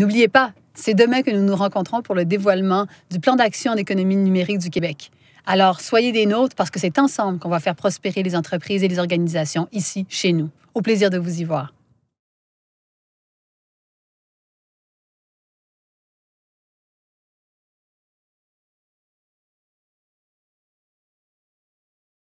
N'oubliez pas, c'est demain que nous nous rencontrons pour le dévoilement du plan d'action en économie numérique du Québec. Alors, soyez des nôtres parce que c'est ensemble qu'on va faire prospérer les entreprises et les organisations ici, chez nous. Au plaisir de vous y voir.